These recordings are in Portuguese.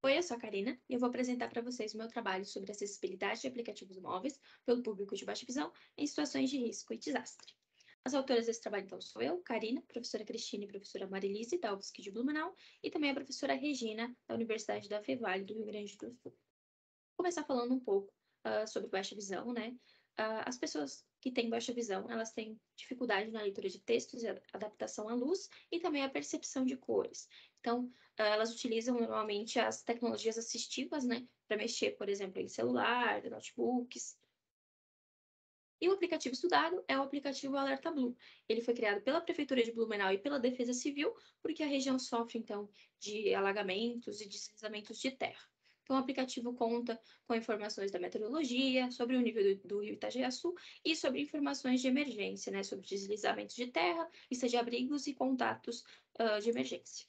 Oi, eu sou a Karina e eu vou apresentar para vocês o meu trabalho sobre acessibilidade de aplicativos móveis pelo público de baixa visão em situações de risco e desastre. As autoras desse trabalho, então, sou eu, Karina, professora Cristina e professora Marilise da UFSC de Blumenau e também a professora Regina, da Universidade da Fevale do Rio Grande do Sul. Vou começar falando um pouco uh, sobre baixa visão, né? Ah, as pessoas que têm baixa visão, elas têm dificuldade na leitura de textos e adaptação à luz e também a percepção de cores. Então, ah, elas utilizam normalmente as tecnologias assistivas, né, para mexer, por exemplo, em celular, notebooks. E o aplicativo estudado é o aplicativo Alerta Blue. Ele foi criado pela Prefeitura de Blumenau e pela Defesa Civil, porque a região sofre, então, de alagamentos e deslizamentos de terra. Então, o aplicativo conta com informações da meteorologia, sobre o nível do, do rio Itagiaçu e sobre informações de emergência, né, sobre deslizamentos de terra, lista de abrigos e contatos uh, de emergência.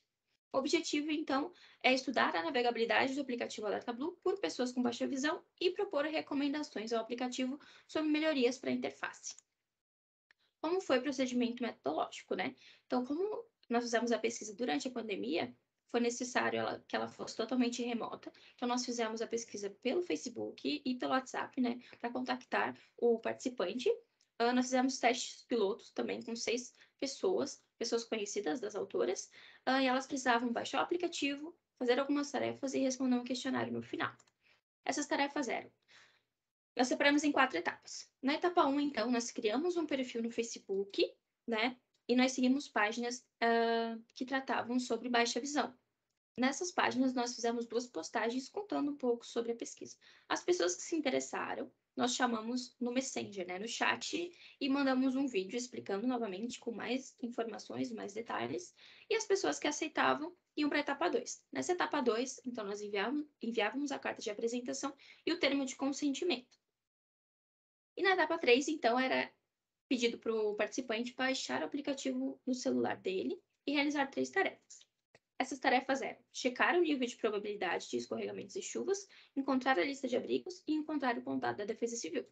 O objetivo, então, é estudar a navegabilidade do aplicativo AlertaBlue por pessoas com baixa visão e propor recomendações ao aplicativo sobre melhorias para a interface. Como foi o procedimento metodológico, né? Então, como nós fizemos a pesquisa durante a pandemia, foi necessário ela, que ela fosse totalmente remota. Então, nós fizemos a pesquisa pelo Facebook e pelo WhatsApp, né, para contactar o participante. Uh, nós fizemos testes pilotos também com seis pessoas, pessoas conhecidas das autoras, uh, e elas precisavam baixar o aplicativo, fazer algumas tarefas e responder um questionário no final. Essas tarefas eram. Nós separamos em quatro etapas. Na etapa 1, um, então, nós criamos um perfil no Facebook, né? e nós seguimos páginas uh, que tratavam sobre baixa visão. Nessas páginas, nós fizemos duas postagens contando um pouco sobre a pesquisa. As pessoas que se interessaram, nós chamamos no Messenger, né, no chat, e mandamos um vídeo explicando novamente com mais informações, mais detalhes, e as pessoas que aceitavam iam para a etapa 2. Nessa etapa 2, então, nós enviávamos, enviávamos a carta de apresentação e o termo de consentimento. E na etapa 3, então, era pedido para o participante baixar o aplicativo no celular dele e realizar três tarefas. Essas tarefas eram checar o nível de probabilidade de escorregamentos e chuvas, encontrar a lista de abrigos e encontrar o contato da Defesa Civil.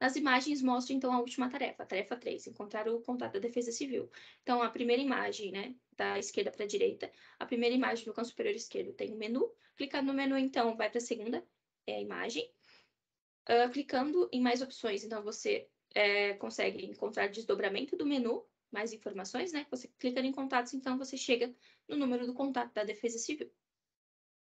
Nas imagens mostra então a última tarefa, a tarefa 3, encontrar o contato da Defesa Civil. Então a primeira imagem, né, da esquerda para a direita, a primeira imagem do canto superior esquerdo tem um menu. Clicando no menu então vai para a segunda é, imagem. Uh, clicando em mais opções, então você é, consegue encontrar desdobramento do menu, mais informações, né? Você clica em contatos, então você chega no número do contato da Defesa Civil.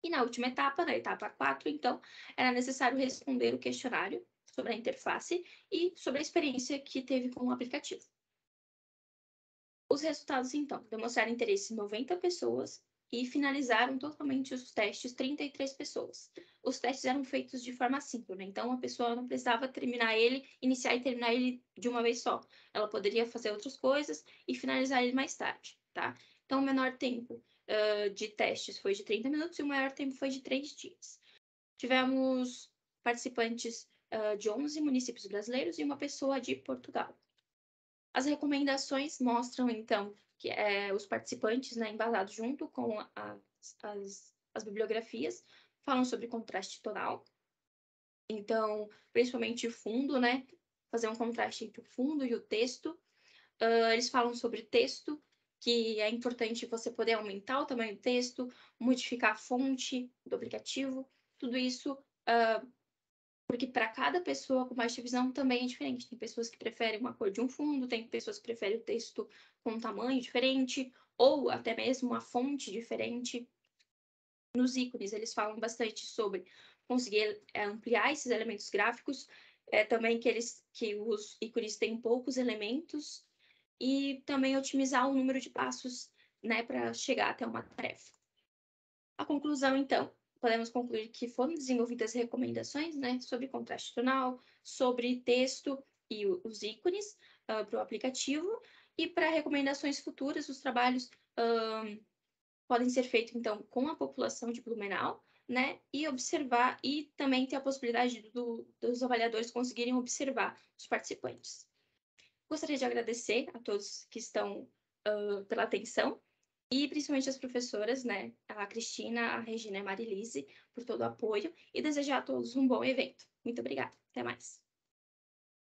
E na última etapa, na etapa 4, então, era necessário responder o questionário sobre a interface e sobre a experiência que teve com o aplicativo. Os resultados, então, demonstraram interesse em 90 pessoas e finalizaram totalmente os testes 33 pessoas os testes eram feitos de forma síncrona. Né? Então, a pessoa não precisava terminar ele, iniciar e terminar ele de uma vez só. Ela poderia fazer outras coisas e finalizar ele mais tarde, tá? Então, o menor tempo uh, de testes foi de 30 minutos e o maior tempo foi de 3 dias. Tivemos participantes uh, de 11 municípios brasileiros e uma pessoa de Portugal. As recomendações mostram, então, que é, os participantes, né, embalados junto com a, as, as bibliografias, falam sobre contraste tonal. Então, principalmente fundo, né? Fazer um contraste entre o fundo e o texto. Uh, eles falam sobre texto, que é importante você poder aumentar o tamanho do texto, modificar a fonte do aplicativo, tudo isso, uh, porque para cada pessoa com baixa visão também é diferente. Tem pessoas que preferem uma cor de um fundo, tem pessoas que preferem o texto com um tamanho diferente, ou até mesmo uma fonte diferente nos ícones, eles falam bastante sobre conseguir é, ampliar esses elementos gráficos, é, também que, eles, que os ícones têm poucos elementos, e também otimizar o número de passos né, para chegar até uma tarefa. A conclusão, então, podemos concluir que foram desenvolvidas recomendações né, sobre contraste tonal, sobre texto e os ícones uh, ah, para o aplicativo, e para recomendações futuras, os trabalhos. Uh, podem ser feitos, então, com a população de Blumenau, né? E observar, e também ter a possibilidade do, dos avaliadores conseguirem observar os participantes. Gostaria de agradecer a todos que estão uh, pela atenção e principalmente as professoras, né? A Cristina, a Regina e a Marilise, por todo o apoio e desejar a todos um bom evento. Muito obrigada. Até mais.